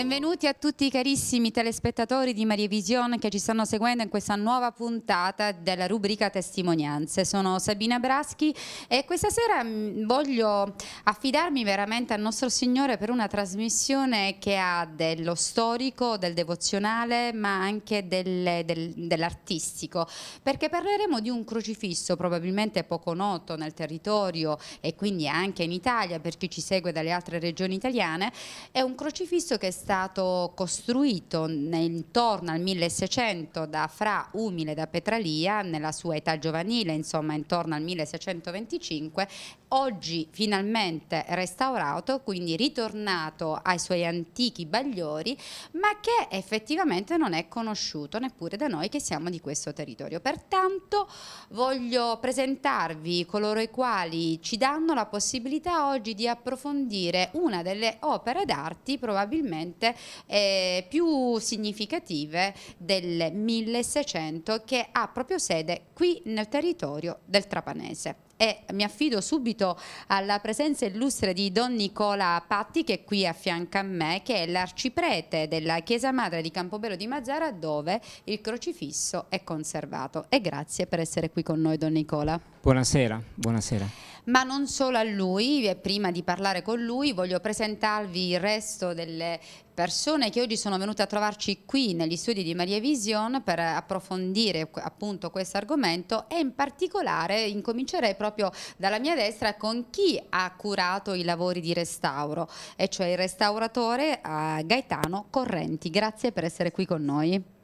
Benvenuti a tutti i carissimi telespettatori di Maria Vision che ci stanno seguendo in questa nuova puntata della rubrica Testimonianze. Sono Sabina Braschi e questa sera mm, voglio affidarmi veramente al nostro Signore per una trasmissione che ha dello storico, del devozionale, ma anche del, del, dell'artistico, perché parleremo di un crocifisso probabilmente poco noto nel territorio e quindi anche in Italia per chi ci segue dalle altre regioni italiane. È un crocifisso che sta stato costruito intorno al 1600 da Fra Umile da Petralia nella sua età giovanile, insomma intorno al 1625 oggi finalmente restaurato, quindi ritornato ai suoi antichi bagliori, ma che effettivamente non è conosciuto neppure da noi che siamo di questo territorio. Pertanto voglio presentarvi coloro i quali ci danno la possibilità oggi di approfondire una delle opere d'arte probabilmente eh, più significative del 1600 che ha proprio sede qui nel territorio del Trapanese e mi affido subito alla presenza illustre di Don Nicola Patti che è qui a fianco a me, che è l'arciprete della Chiesa Madre di Campobello di Mazzara dove il crocifisso è conservato. E grazie per essere qui con noi Don Nicola. Buonasera, buonasera ma non solo a lui, prima di parlare con lui voglio presentarvi il resto delle persone che oggi sono venute a trovarci qui negli studi di Maria Vision per approfondire appunto questo argomento e in particolare incomincerei proprio dalla mia destra con chi ha curato i lavori di restauro e cioè il restauratore eh, Gaetano Correnti. Grazie per essere qui con noi.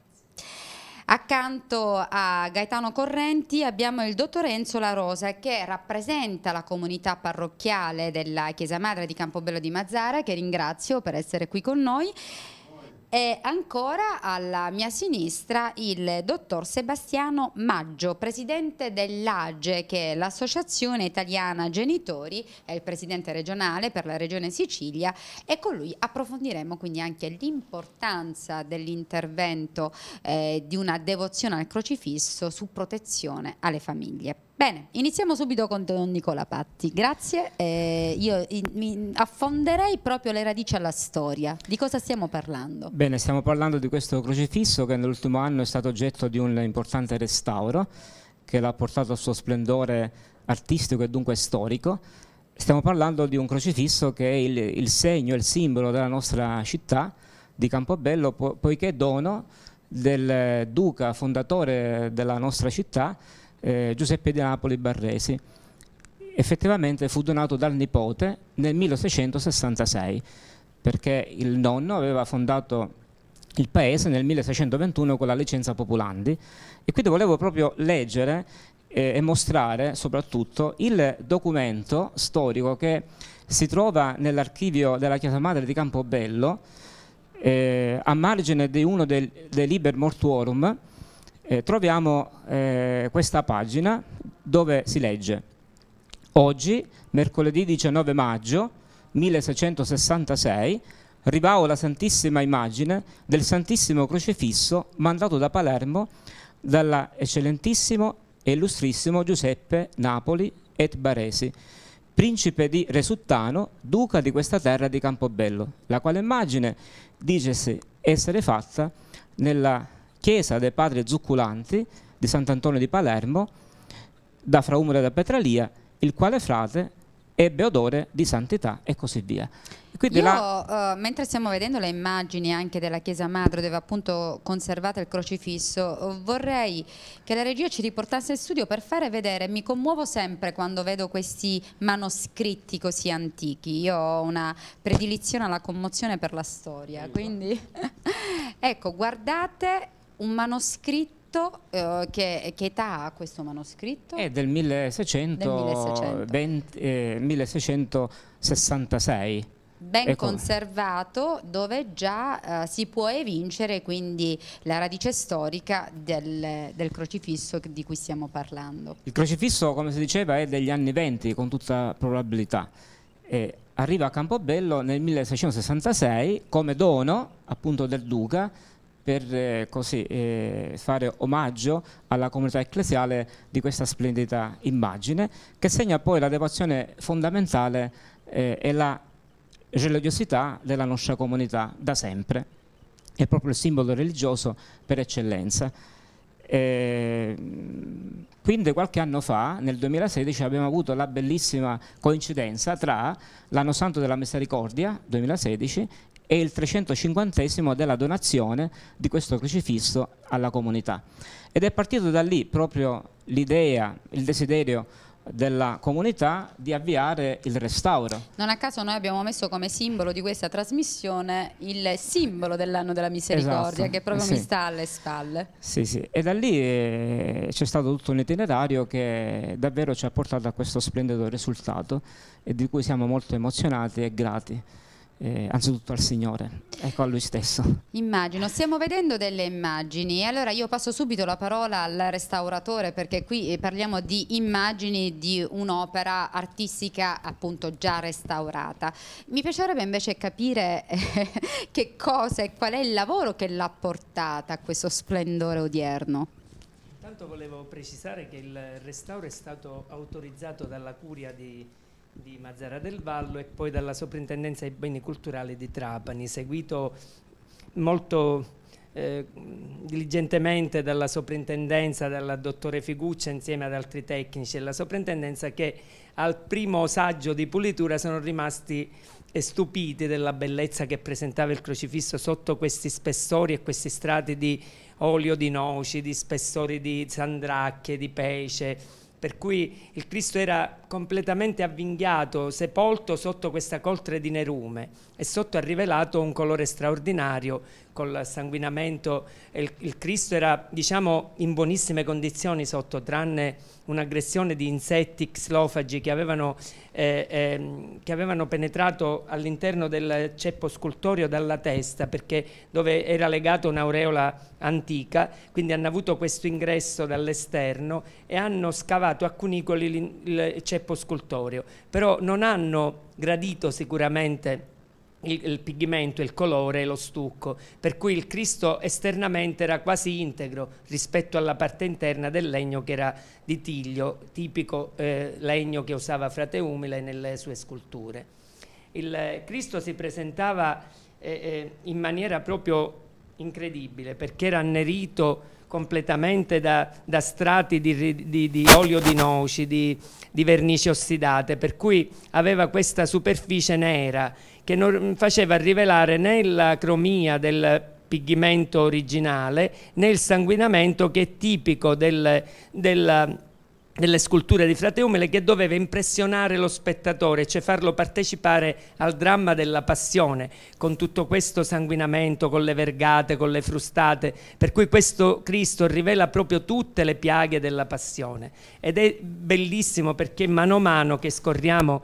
Accanto a Gaetano Correnti abbiamo il dottor Enzo La Rosa che rappresenta la comunità parrocchiale della Chiesa Madre di Campobello di Mazzara che ringrazio per essere qui con noi e ancora alla mia sinistra il dottor Sebastiano Maggio, presidente dell'AGE, che è l'Associazione Italiana Genitori, è il presidente regionale per la regione Sicilia e con lui approfondiremo quindi anche l'importanza dell'intervento eh, di una devozione al crocifisso su protezione alle famiglie. Bene, iniziamo subito con Don Nicola Patti. Grazie. Eh, io in, affonderei proprio le radici alla storia. Di cosa stiamo parlando? Bene, stiamo parlando di questo crocifisso che nell'ultimo anno è stato oggetto di un importante restauro che l'ha portato al suo splendore artistico e dunque storico. Stiamo parlando di un crocifisso che è il, il segno, il simbolo della nostra città di Campobello, po poiché è dono del duca fondatore della nostra città eh, Giuseppe di Napoli Barresi. Effettivamente fu donato dal nipote nel 1666, perché il nonno aveva fondato il paese nel 1621 con la licenza Populandi. e quindi volevo proprio leggere eh, e mostrare soprattutto il documento storico che si trova nell'archivio della Chiesa Madre di Campobello eh, a margine di uno del, dei Liber Mortuorum eh, troviamo eh, questa pagina dove si legge Oggi, mercoledì 19 maggio 1666, rivao la Santissima Immagine del Santissimo Crocifisso mandato da Palermo dalla eccellentissimo e illustrissimo Giuseppe Napoli et Baresi, principe di Resuttano, duca di questa terra di Campobello, la quale immagine dicesi essere fatta nella chiesa dei padri Zucculanti di Sant'Antonio di Palermo, da Fra e da Petralia, il quale frate ebbe odore di santità e così via. Quindi Io, la... uh, mentre stiamo vedendo le immagini anche della Chiesa Madre dove appunto conservate il crocifisso, vorrei che la regia ci riportasse in studio per fare vedere, mi commuovo sempre quando vedo questi manoscritti così antichi, io ho una predilizione alla commozione per la storia, quindi ecco guardate un manoscritto eh, che, che, età ha questo manoscritto? È del, 1600, del 1600. 20, eh, 1666 ben ecco. conservato dove già eh, si può evincere quindi la radice storica del, del, crocifisso di cui stiamo parlando. Il crocifisso come si diceva è degli anni 20 con tutta probabilità. Eh, arriva a Campobello nel 1666 come dono appunto del duca per eh, così, eh, fare omaggio alla comunità ecclesiale di questa splendida immagine che segna poi la devozione fondamentale eh, e la religiosità della nostra comunità da sempre. È proprio il simbolo religioso per eccellenza. E eh, quindi qualche anno fa, nel 2016, abbiamo avuto la bellissima coincidenza tra l'anno santo della misericordia 2016 e il 350 della donazione di questo crocifisso alla comunità. Ed è partito da lì proprio l'idea, il desiderio della comunità di avviare il restauro. Non a caso noi abbiamo messo come simbolo di questa trasmissione il simbolo dell'anno della misericordia esatto, che proprio sì. mi sta alle spalle. Sì, sì, e da lì eh, c'è stato tutto un itinerario che davvero ci ha portato a questo splendido risultato e di cui siamo molto emozionati e grati eh, anzitutto al Signore, ecco a Lui stesso. Immagino, stiamo vedendo delle immagini, allora io passo subito la parola al restauratore perché qui eh, parliamo di immagini di un'opera artistica appunto già restaurata. Mi piacerebbe invece capire eh, che cosa e qual è il lavoro che l'ha portata a questo splendore odierno. Intanto volevo precisare che il restauro è stato autorizzato dalla curia di di Mazzara del Vallo e poi dalla Soprintendenza ai Beni Culturali di Trapani, seguito molto eh, diligentemente dalla Soprintendenza, dalla dottore Figuccia insieme ad altri tecnici della Soprintendenza che al primo saggio di pulitura sono rimasti stupiti della bellezza che presentava il crocifisso sotto questi spessori e questi strati di olio di noci, di spessori di sandracche, di pesce, per cui il Cristo era completamente avvinghiato, sepolto sotto questa coltre di Nerume e sotto ha rivelato un colore straordinario col sanguinamento, il, il Cristo era diciamo, in buonissime condizioni sotto, tranne un'aggressione di insetti xlofagi che avevano, eh, eh, che avevano penetrato all'interno del ceppo scultorio dalla testa, perché dove era legata un'aureola antica, quindi hanno avuto questo ingresso dall'esterno e hanno scavato a cunicoli il ceppo scultorio, però non hanno gradito sicuramente il, il, pigmento, il colore, lo stucco, per cui il Cristo esternamente era quasi integro rispetto alla parte interna del legno che era di tiglio, tipico eh, legno che usava Frate Umile nelle sue sculture. Il Cristo si presentava eh, eh, in maniera proprio incredibile perché era annerito completamente da, da strati di, di, di, olio di noci, di, di vernici ossidate, per cui aveva questa superficie nera che non faceva rivelare né la cromia del pigmento originale né il sanguinamento che è tipico del, della delle sculture di Frate Umile che doveva impressionare lo spettatore, cioè farlo partecipare al dramma della passione, con tutto questo sanguinamento, con le vergate, con le frustate, per cui questo Cristo rivela proprio tutte le piaghe della passione. Ed è bellissimo perché mano a mano che scorriamo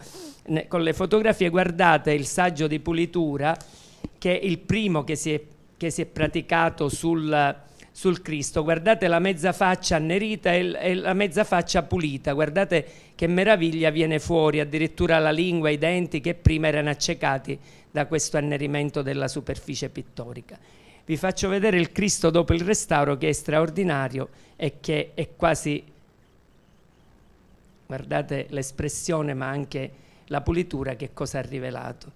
con le fotografie, guardate il saggio di pulitura, che è il primo che si è, che si è praticato sul sul Cristo, guardate la mezza faccia annerita e la mezza faccia pulita, guardate che meraviglia viene fuori, addirittura la lingua, i denti che prima erano accecati da questo annerimento della superficie pittorica. Vi faccio vedere il Cristo dopo il restauro che è straordinario e che è quasi, guardate l'espressione ma anche la pulitura che cosa ha rivelato,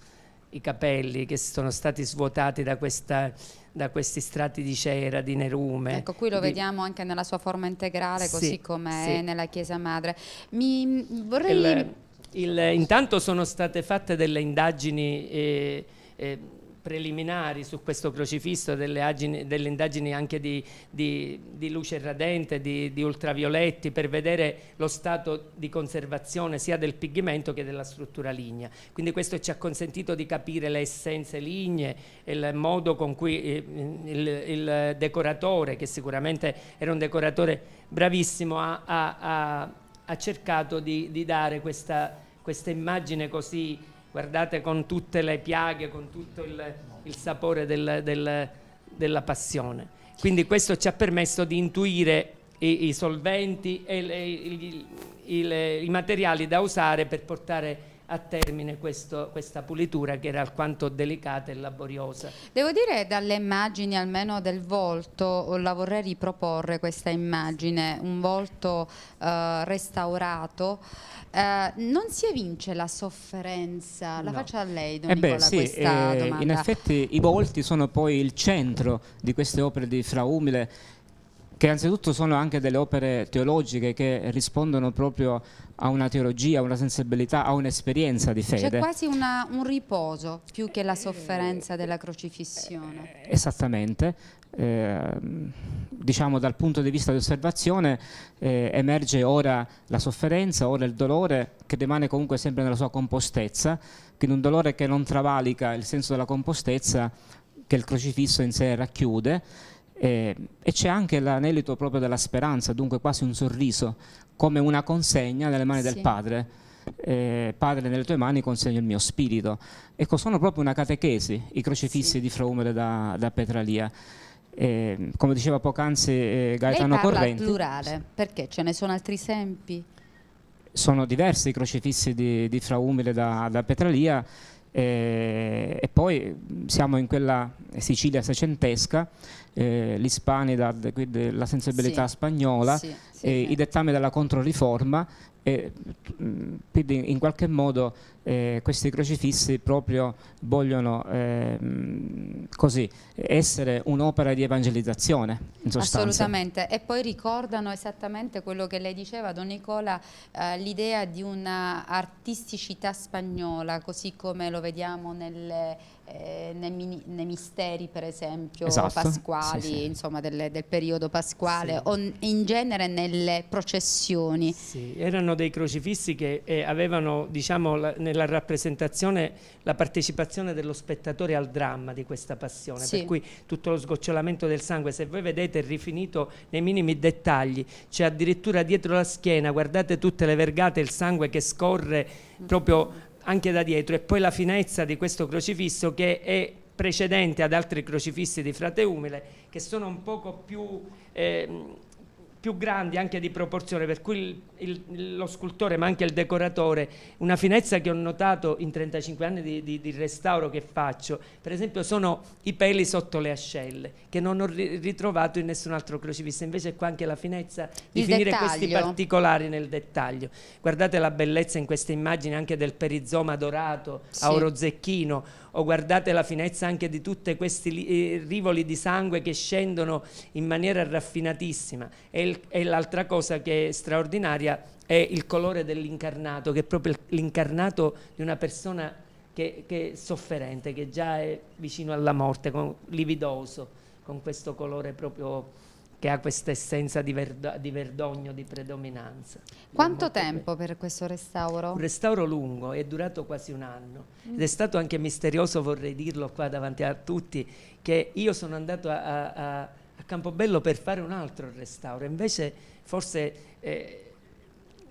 i capelli che sono stati svuotati da questa da questi strati di cera, di nerume. Ecco, qui lo di... vediamo anche nella sua forma integrale, sì, così come sì. nella Chiesa Madre. Mi mm, vorrei... Il, il, intanto sono state fatte delle indagini... Eh, eh, preliminari su questo crocifisso, delle, agini, delle indagini anche di, di, di luce radente, di, di, ultravioletti, per vedere lo stato di conservazione sia del pigmento che della struttura lignea. Quindi questo ci ha consentito di capire le essenze lignee, e il modo con cui eh, il, il, decoratore, che sicuramente era un decoratore bravissimo, ha, ha, ha, ha cercato di, dare questa, questa immagine così guardate con tutte le piaghe, con tutto il, il sapore del, del, della passione. Quindi questo ci ha permesso di intuire i, i solventi e le, i, i, le, i materiali da usare per portare a termine questo, questa pulitura che era alquanto delicata e laboriosa. Devo dire dalle immagini almeno del volto la vorrei riproporre questa immagine, un volto eh, restaurato, eh, non si evince la sofferenza, la no. faccia a lei Don eh beh, sì, questa eh, domanda. In effetti i volti sono poi il centro di queste opere di Fraumile che anzitutto sono anche delle opere teologiche che rispondono proprio a una teologia, a una sensibilità, a un'esperienza di fede. C'è quasi una, un riposo più che la sofferenza della crocifissione. Eh, eh, esattamente. Eh, diciamo dal punto di vista di osservazione eh, emerge ora la sofferenza, ora il dolore che rimane comunque sempre nella sua compostezza, quindi un dolore che non travalica il senso della compostezza che il crocifisso in sé racchiude eh, e c'è anche l'anelito proprio della speranza, dunque quasi un sorriso, come una consegna nelle mani sì. del Padre. Eh, padre, nelle tue mani consegno il mio spirito. Ecco, sono proprio una catechesi i crocifissi sì. di Fraumere da, da Petralia. Eh, come diceva poc'anzi eh, Gaetano Lei parla Correnti. plurale, perché ce ne sono altri esempi? Sono diversi i crocifissi di, di Fraumile da, da Petralia eh, e poi siamo in quella Sicilia secentesca eh, l'Hispanidad, quindi la sensibilità sì. spagnola, sì, sì, eh, i dettami della controriforma, eh, quindi in qualche modo eh, questi crocifissi proprio vogliono ehm, così, essere un'opera di evangelizzazione. In Assolutamente, e poi ricordano esattamente quello che lei diceva, Don Nicola, eh, l'idea di una artisticità spagnola, così come lo vediamo nelle eh, nei, nei, misteri, per esempio, esatto. pasquali, sì, sì. insomma, delle, del periodo pasquale, sì. o in genere nelle processioni. erano dei crocifissi che eh, avevano, diciamo, la, nella rappresentazione la partecipazione dello spettatore al dramma di questa passione, per cui tutto lo sgocciolamento del sangue, se voi vedete, è rifinito nei minimi dettagli, c'è addirittura dietro la schiena, guardate tutte le vergate, il sangue che scorre proprio anche da dietro e poi la finezza di questo crocifisso che è precedente ad altri crocifissi di Frate Umile che sono un poco più, eh, più grandi anche di proporzione per cui il, lo scultore ma anche il decoratore, una finezza che ho notato in 35 anni di, di, di, restauro che faccio, per esempio sono i peli sotto le ascelle, che non ho ritrovato in nessun altro crocifisso, invece qua anche la finezza di il finire dettaglio. questi particolari nel dettaglio. Guardate la bellezza in queste immagini anche del perizoma dorato sì. a oro zecchino, o guardate la finezza anche di tutti questi eh, rivoli di sangue che scendono in maniera raffinatissima. e l'altra cosa che è straordinaria Italia è il colore dell'incarnato, che è proprio l'incarnato di una persona che, che, è sofferente, che già è vicino alla morte, con, lividoso, con questo colore proprio che ha questa essenza di, verdo, di verdogno, di predominanza. Quanto tempo bello. per questo restauro? Un restauro lungo, è durato quasi un anno mm. ed è stato anche misterioso, vorrei dirlo qua davanti a tutti, che io sono andato a, a, a Campobello per fare un altro restauro, invece forse... Eh,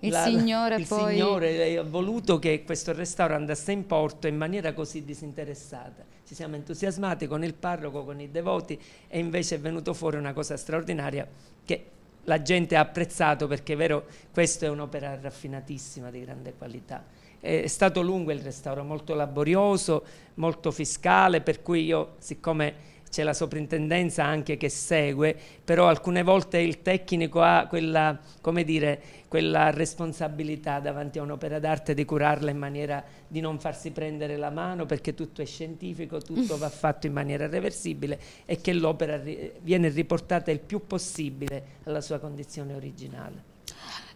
il la, Signore il poi... Signore ha voluto che questo restauro andasse in porto in maniera così disinteressata. Ci siamo entusiasmati con il parroco, con i devoti e invece è venuto fuori una cosa straordinaria che la gente ha apprezzato perché è vero, questa è un'opera raffinatissima di grande qualità. È stato lungo il restauro, molto laborioso, molto fiscale, per cui io, siccome c'è la soprintendenza anche che segue, però alcune volte il tecnico ha quella, dire, quella responsabilità davanti a un'opera d'arte di curarla in maniera di non farsi prendere la mano perché tutto è scientifico, tutto va fatto in maniera reversibile e che l'opera ri viene riportata il più possibile alla sua condizione originale.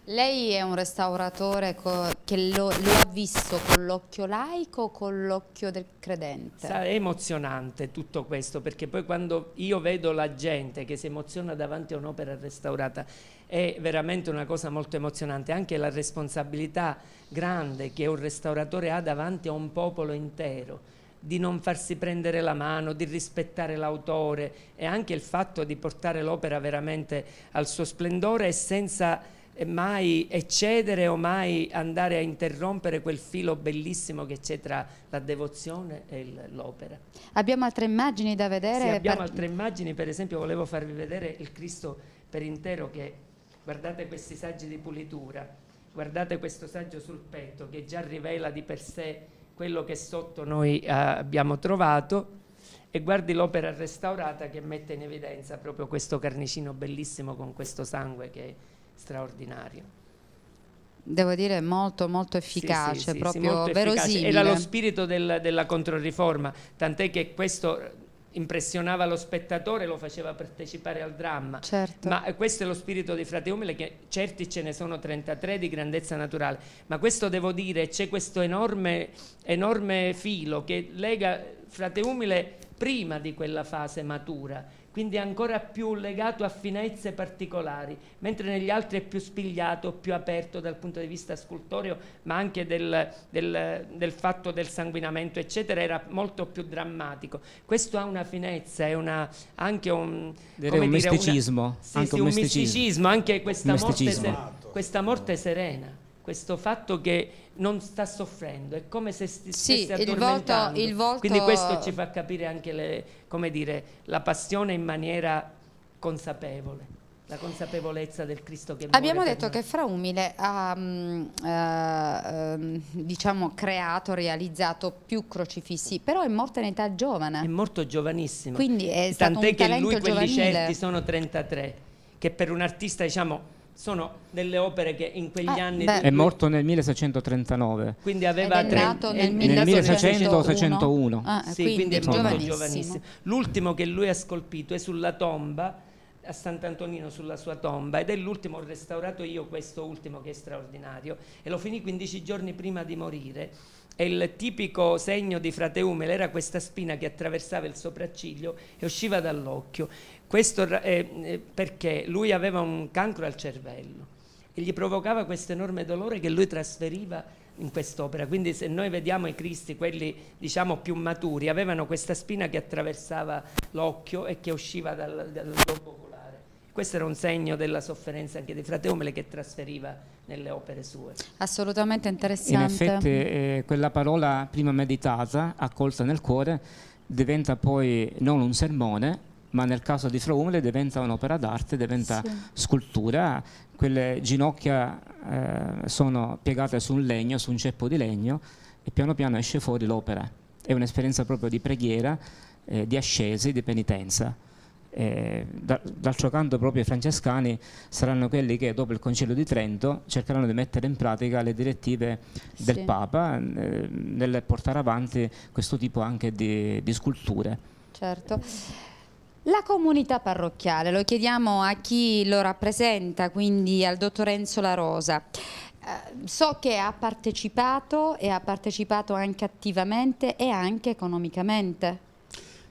Lei è un restauratore che lo, lo, ha visto con l'occhio laico o con l'occhio del credente? Sa, è emozionante tutto questo perché poi quando io vedo la gente che si emoziona davanti a un'opera restaurata è veramente una cosa molto emozionante, anche la responsabilità grande che un restauratore ha davanti a un popolo intero di non farsi prendere la mano, di rispettare l'autore e anche il fatto di portare l'opera veramente al suo splendore e senza eh, mai eccedere o mai andare a interrompere quel filo bellissimo che c'è tra la devozione e l'opera. Abbiamo altre immagini da vedere? Sì, abbiamo per... altre immagini, per esempio volevo farvi vedere il Cristo per intero che, guardate questi saggi di pulitura, guardate questo saggio sul petto che già rivela di per sé quello che sotto noi eh, abbiamo trovato e guardi l'opera restaurata che mette in evidenza proprio questo carnicino bellissimo con questo sangue che straordinario. Devo dire molto molto efficace, sì, sì, proprio sì, molto verosimile. Efficace. Era lo spirito del, della controriforma, tant'è che questo impressionava lo spettatore, lo faceva partecipare al dramma. Certo. Ma eh, questo è lo spirito di Frate Umile, che certi ce ne sono 33 di grandezza naturale, ma questo devo dire, c'è questo enorme, enorme filo che lega Frate Umile prima di quella fase matura quindi è ancora più legato a finezze particolari, mentre negli altri è più spigliato, più aperto dal punto di vista scultoreo, ma anche del, del, del fatto del sanguinamento, eccetera, era molto più drammatico. Questo ha una finezza, è una, anche un, come un dire, misticismo. Una, sì, anche sì, un, misticismo. misticismo, anche questa, misticismo. Morte, questa morte serena questo fatto che non sta soffrendo, è come se st stesse sì, addormentando. Il volto, il volto... Quindi questo ci fa capire anche le, dire, la passione in maniera consapevole. La consapevolezza del Cristo che Abbiamo detto che Fra Umile ha um, uh, um, diciamo creato, realizzato più crocifissi, però è morto in età giovane. È morto giovanissimo. Quindi è Tant'è che lui giovanile. quelli certi sono 33, che per un artista diciamo sono delle opere che in quegli eh, anni... Beh. È morto nel 1639. Quindi aveva... Tre, nato eh, nel, nel 1600 Ah, sì, quindi, quindi è molto giovanissimo. L'ultimo che lui ha scolpito è sulla tomba a Sant'Antonino sulla sua tomba ed è l'ultimo, ho restaurato io questo ultimo che è straordinario e lo finì 15 giorni prima di morire e il tipico segno di frateume era questa spina che attraversava il sopracciglio e usciva dall'occhio questo eh, eh, perché lui aveva un cancro al cervello e gli provocava questo enorme dolore che lui trasferiva in quest'opera. Quindi se noi vediamo i Cristi, quelli diciamo più maturi, avevano questa spina che attraversava l'occhio e che usciva dal, dal oculare. Questo era un segno della sofferenza anche di Frate Omele che trasferiva nelle opere sue. Assolutamente interessante. In effetti eh, quella parola prima meditata, accolta nel cuore, diventa poi non un sermone, ma nel caso di Fra Umle diventa un'opera d'arte, diventa sì. scultura, quelle ginocchia eh, sono piegate su un legno, su un ceppo di legno e piano piano esce fuori l'opera. È un'esperienza proprio di preghiera, eh, di ascesi, di penitenza. Eh, d'altro canto proprio i francescani saranno quelli che dopo il concilio di Trento cercheranno di mettere in pratica le direttive sì. del Papa eh, nel portare avanti questo tipo anche di, di sculture. Certo. La comunità parrocchiale, lo chiediamo a chi lo rappresenta, quindi al dottor Enzo La Rosa. Eh, so che ha partecipato e ha partecipato anche attivamente e anche economicamente.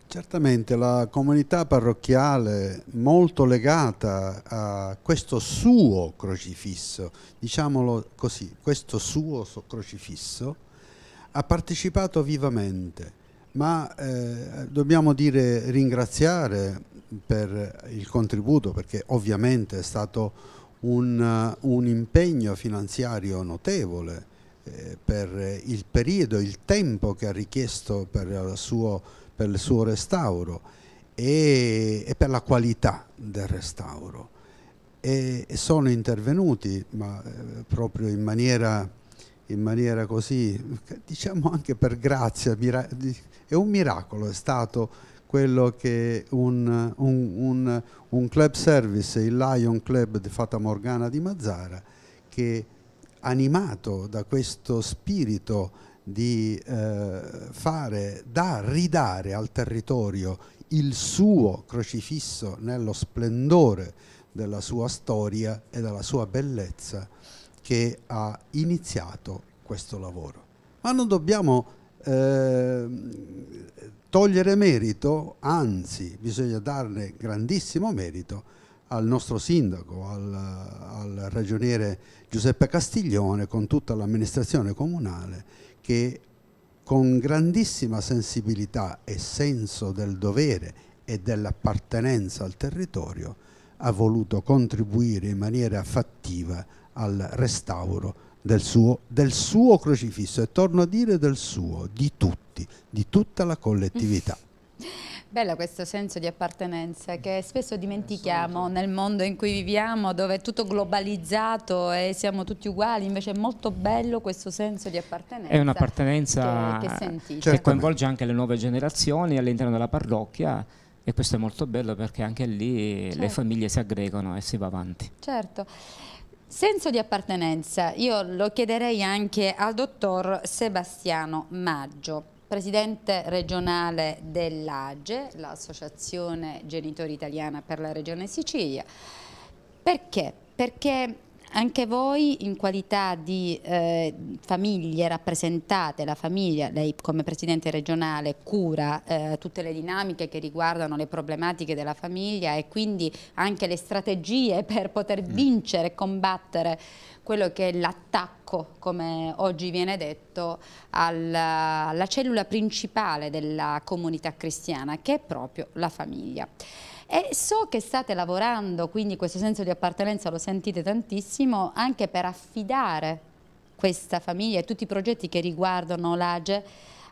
Certamente la comunità parrocchiale molto legata a questo suo crocifisso, diciamolo così, questo suo crocifisso ha partecipato vivamente ma eh, dobbiamo dire ringraziare per il contributo perché ovviamente è stato un, un impegno finanziario notevole eh, per il periodo, il tempo che ha richiesto per, suo, per il suo restauro e, e, per la qualità del restauro. E, e sono intervenuti, ma eh, proprio in maniera in maniera così, diciamo anche per grazia, è un miracolo, è stato quello che un, un, un, un club service, il Lion Club di Fata Morgana di Mazzara, che animato da questo spirito di eh, fare, da ridare al territorio il suo crocifisso nello splendore della sua storia e della sua bellezza, che ha iniziato questo lavoro. Ma non dobbiamo eh, togliere merito, anzi bisogna darne grandissimo merito al nostro sindaco, al, al ragioniere Giuseppe Castiglione, con tutta l'amministrazione comunale, che con grandissima sensibilità e senso del dovere e dell'appartenenza al territorio ha voluto contribuire in maniera fattiva al restauro del suo, del suo crocifisso e torno a dire del suo, di tutti, di tutta la collettività. Bello questo senso di appartenenza che spesso dimentichiamo nel mondo in cui viviamo, dove è tutto globalizzato e siamo tutti uguali, invece è molto bello questo senso di appartenenza. È un'appartenenza che, che, che coinvolge anche le nuove generazioni all'interno della parrocchia. E questo è molto bello perché anche lì certo. le famiglie si aggregano e si va avanti. Certo, Senso di appartenenza, io lo chiederei anche al dottor Sebastiano Maggio, presidente regionale dell'AGE, l'Associazione Genitori Italiana per la Regione Sicilia. Perché? Perché anche voi in qualità di eh, famiglie rappresentate, la famiglia, lei come Presidente regionale cura eh, tutte le dinamiche che riguardano le problematiche della famiglia e quindi anche le strategie per poter mm. vincere e combattere quello che è l'attacco, come oggi viene detto, alla, alla cellula principale della comunità cristiana, che è proprio la famiglia. E so che state lavorando, quindi questo senso di appartenenza lo sentite tantissimo, anche per affidare questa famiglia e tutti i progetti che riguardano l'AGE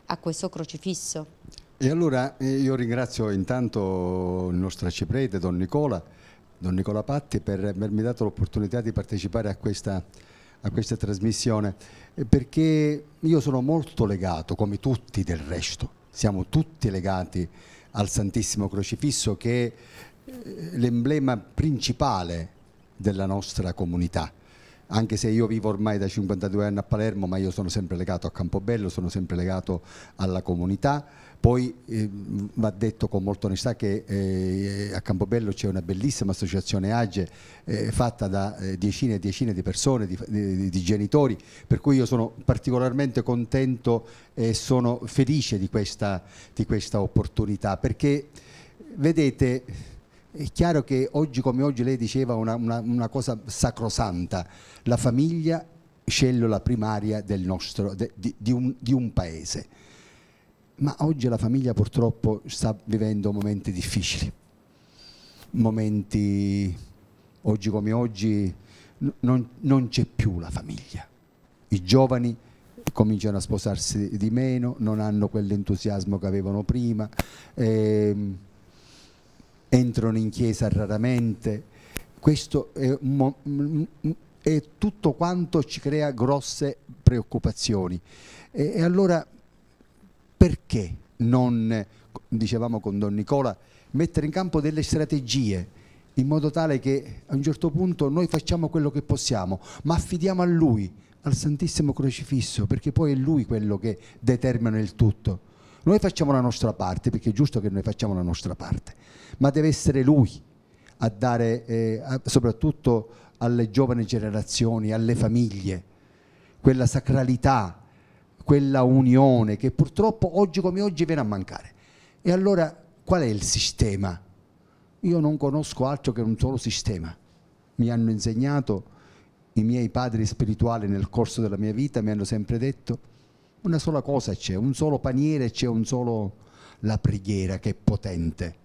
a questo crocifisso. E allora eh, io ringrazio intanto il nostro arciprete, Don Nicola, Don Nicola Patti, per avermi dato l'opportunità di partecipare a questa, a questa trasmissione, eh, perché io sono molto legato, come tutti del resto, siamo tutti legati al Santissimo Crocifisso che è eh, l'emblema principale della nostra comunità anche se io vivo ormai da 52 anni a Palermo, ma io sono sempre legato a Campobello, sono sempre legato alla comunità poi eh, va detto con molta onestà che eh, a Campobello c'è una bellissima associazione AGE eh, fatta da eh, decine e decine di persone, di, di, di, genitori, per cui io sono particolarmente contento e sono felice di questa, di questa opportunità perché vedete è chiaro che oggi come oggi lei diceva una, una, una cosa sacrosanta, la famiglia cellula primaria nostro, de, di, di, un, di un paese ma oggi la famiglia purtroppo sta vivendo momenti difficili, momenti oggi come oggi non, non c'è più la famiglia, i giovani cominciano a sposarsi di meno, non hanno quell'entusiasmo che avevano prima, ehm, entrano in chiesa raramente, questo è, è, tutto quanto ci crea grosse preoccupazioni e, e allora perché non, dicevamo con Don Nicola, mettere in campo delle strategie in modo tale che a un certo punto noi facciamo quello che possiamo, ma affidiamo a Lui, al Santissimo Crocifisso, perché poi è Lui quello che determina il tutto. Noi facciamo la nostra parte, perché è giusto che noi facciamo la nostra parte, ma deve essere Lui a dare eh, a, soprattutto alle giovani generazioni, alle famiglie, quella sacralità quella unione che purtroppo oggi come oggi viene a mancare. E allora qual è il sistema? Io non conosco altro che un solo sistema. Mi hanno insegnato i miei padri spirituali nel corso della mia vita, mi hanno sempre detto una sola cosa c'è, un solo paniere c'è, un solo la preghiera che è potente.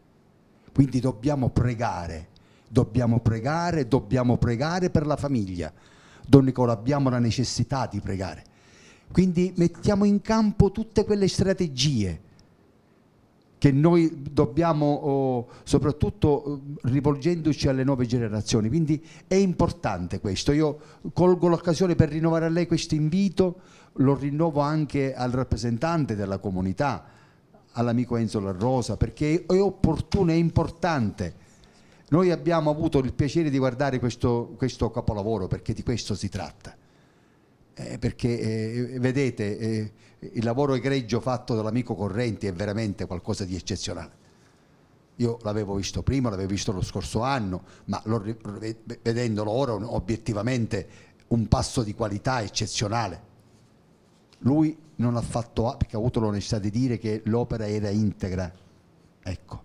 Quindi dobbiamo pregare, dobbiamo pregare, dobbiamo pregare per la famiglia. Don Nicola, abbiamo la necessità di pregare quindi mettiamo in campo tutte quelle strategie che noi dobbiamo, oh, soprattutto eh, rivolgendoci alle nuove generazioni. Quindi è importante questo. Io colgo l'occasione per rinnovare a lei questo invito, lo rinnovo anche al rappresentante della comunità, all'amico Enzo Larrosa, perché è opportuno, è importante. Noi abbiamo avuto il piacere di guardare questo, questo capolavoro perché di questo si tratta. Eh, perché eh, eh, vedete eh, il lavoro egregio fatto dall'amico Correnti è veramente qualcosa di eccezionale. Io l'avevo visto prima, l'avevo visto lo scorso anno, ma vedendolo ora obiettivamente un passo di qualità eccezionale. Lui non ha fatto, perché ha avuto l'onestà di dire che l'opera era integra. Ecco,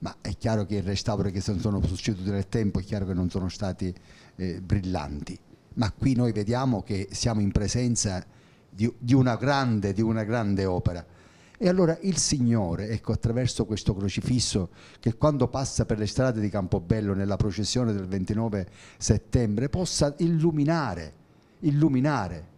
ma è chiaro che i restauro che sono succeduti nel tempo è chiaro che non sono stati eh, brillanti ma qui noi vediamo che siamo in presenza di, di, una, grande, di una grande opera. E allora il Signore, ecco, attraverso questo crocifisso che quando passa per le strade di Campobello nella processione del 29 settembre possa illuminare, illuminare.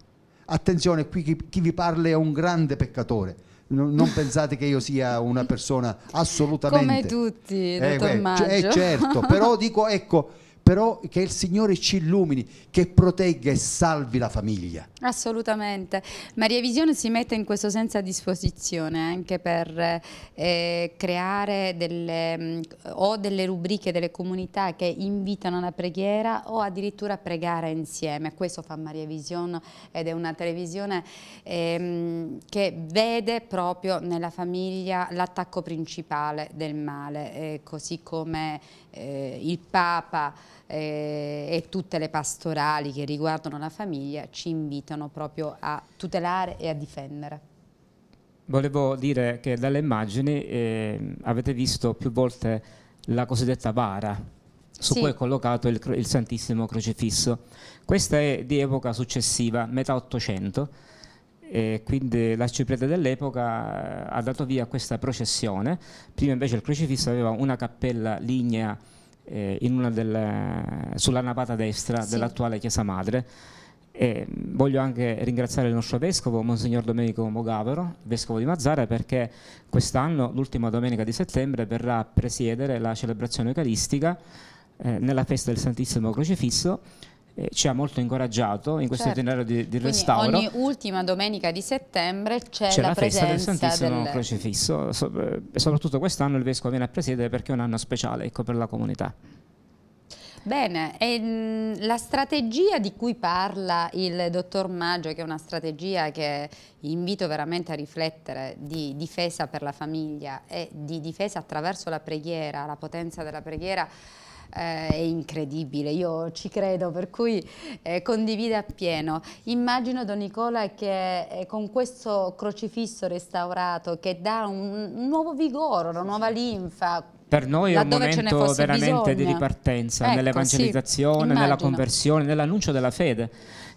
Attenzione, qui chi, chi vi parla è un grande peccatore. Non, pensate che io sia una persona assolutamente... Come tutti, eh, dottor eh, Maggio. Cioè, certo, però dico, ecco, però che il Signore ci illumini, che protegga e salvi la famiglia. Assolutamente. Maria Visione si mette in questo senso a disposizione anche per eh, creare delle, mm, o delle rubriche, delle comunità che invitano alla preghiera o addirittura a pregare insieme. Questo fa Maria Visione ed è una televisione eh, che vede proprio nella famiglia l'attacco principale del male, eh, così come eh, il Papa eh, e tutte le pastorali che riguardano la famiglia ci invitano proprio a tutelare e a difendere. Volevo dire che dalle immagini eh, avete visto più volte la cosiddetta vara su sì. cui è collocato il, il Santissimo Crocifisso. Questa è di epoca successiva, metà 800 e quindi l'arciprete dell'epoca eh, ha dato via a questa processione, prima invece il crocifisso aveva una cappella lignea eh, delle, sulla navata destra sì. dell'attuale Chiesa Madre. E mm, voglio anche ringraziare il nostro vescovo, Monsignor Domenico Mogavero, vescovo di Mazzara, perché quest'anno, l'ultima domenica di settembre, verrà a presiedere la celebrazione eucaristica eh, nella festa del Santissimo Crocifisso eh, ci ha molto incoraggiato in questo certo. itinerario di, di restauro. Ogni ultima domenica di settembre c'è, la, la festa del Santissimo del... Crocifisso so, eh, soprattutto quest'anno il Vescovo viene a presiedere perché è un anno speciale ecco, per la comunità. Bene, e mm, la strategia di cui parla il dottor Maggio, che è una strategia che invito veramente a riflettere di difesa per la famiglia e di difesa attraverso la preghiera, la potenza della preghiera, eh, è incredibile, io ci credo, per cui eh, condivide appieno. Immagino Don Nicola che eh, con questo crocifisso restaurato che dà un, nuovo vigore, una nuova linfa, per noi è un momento veramente bisogno. di ripartenza ecco, nell'evangelizzazione, sì, nella conversione, nell'annuncio della fede.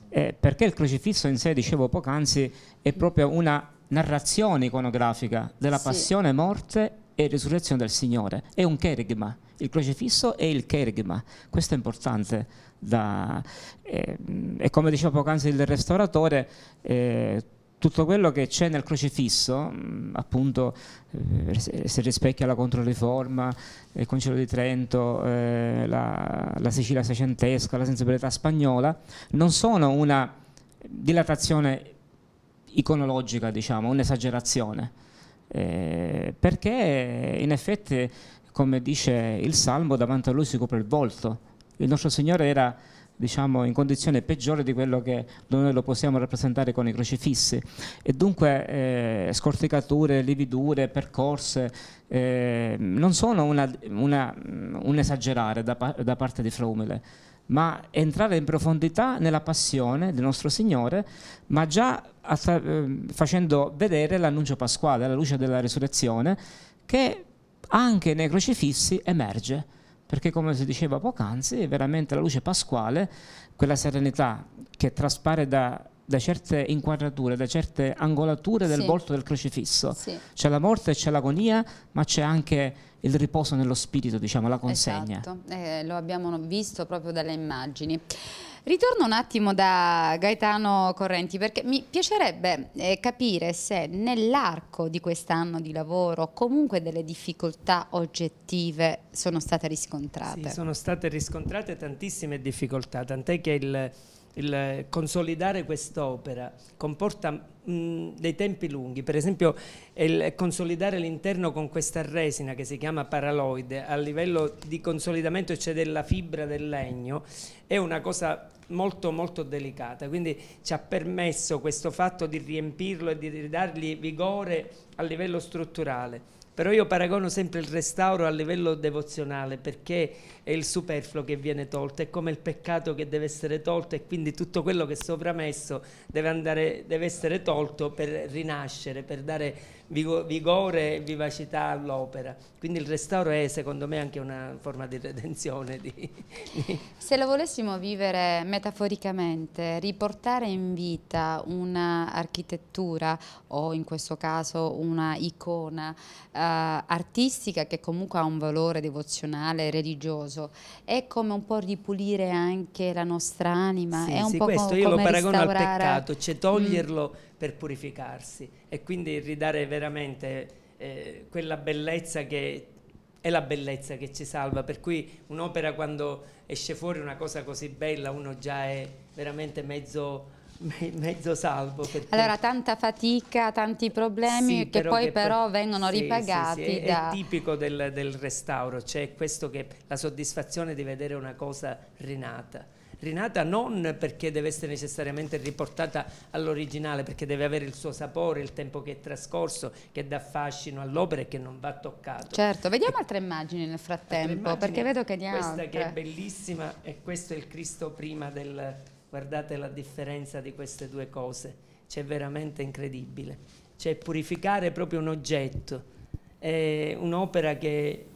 Eh, perché il crocifisso in sé, dicevo poc'anzi, è proprio una narrazione iconografica della sì. passione, morte e risurrezione del Signore. È un cherigma il crocifisso e il kerigma. Questo è importante. Da, eh, e come diceva poc'anzi il restauratore, eh, tutto quello che c'è nel crocifisso, mm, appunto, eh, si rispecchia la Controriforma, eh, il Concilio di Trento, eh, la, la, Sicilia seicentesca, la sensibilità spagnola, non sono una dilatazione iconologica, diciamo, un'esagerazione, eh, perché in effetti come dice il Salmo, davanti a lui si copre il volto. Il nostro Signore era diciamo, in condizione peggiore di quello che noi lo possiamo rappresentare con i crocifissi. E dunque eh, scorticature, lividure, percorse eh, non sono una, una, un esagerare da, da parte di Fraumile, ma entrare in profondità nella passione del nostro Signore, ma già eh, facendo vedere l'annuncio pasquale, la luce della risurrezione, che anche nei crocifissi emerge, perché come si diceva poc'anzi, è veramente la luce pasquale, quella serenità che traspare da, da certe inquadrature, da certe angolature del sì. volto del crocifisso. Sì. C'è la morte, c'è l'agonia, ma c'è anche il riposo nello spirito, diciamo, la consegna. Esatto, eh, lo abbiamo visto proprio dalle immagini. Ritorno un attimo da Gaetano Correnti perché mi piacerebbe eh, capire se nell'arco di quest'anno di lavoro comunque delle difficoltà oggettive sono state riscontrate. Sì, sono state riscontrate tantissime difficoltà, tant'è che il il eh, consolidare quest'opera comporta dei tempi lunghi, per esempio il eh, consolidare l'interno con questa resina che si chiama paraloide a livello di consolidamento cioè della fibra del legno è una cosa molto molto delicata, quindi ci ha permesso questo fatto di riempirlo e di ridargli vigore a livello strutturale però io paragono sempre il restauro a livello devozionale perché è il superfluo che viene tolto, è come il peccato che deve essere tolto e quindi tutto quello che è sovramesso deve, andare, deve essere tolto per rinascere, per dare vigore e vivacità all'opera. Quindi il restauro è secondo me anche una forma di redenzione. Di, di... Se lo volessimo vivere metaforicamente, riportare in vita un'architettura o in questo caso una icona eh, artistica che comunque ha un valore devozionale, religioso, è come un po' ripulire anche la nostra anima. Sì, è un sì, po questo co io lo paragono al peccato, cioè toglierlo. Mm per purificarsi e quindi ridare veramente eh, quella bellezza che è la bellezza che ci salva, per cui un'opera quando esce fuori una cosa così bella uno già è veramente mezzo mezzo salvo. Allora tanta fatica, tanti problemi sì, che poi che però vengono sì, ripagati. Sì, da... È tipico del, del restauro, c'è cioè questo che la soddisfazione di vedere una cosa rinata rinata non perché deve essere necessariamente riportata all'originale, perché deve avere il suo sapore, il tempo che è trascorso, che dà fascino all'opera e che non va toccato. Certo, vediamo e eh, altre immagini nel frattempo, immagini, perché vedo che ne ha Questa altre. che è bellissima e questo è il Cristo prima del... Guardate la differenza di queste due cose, c'è veramente incredibile. Cioè purificare proprio un oggetto, è un'opera che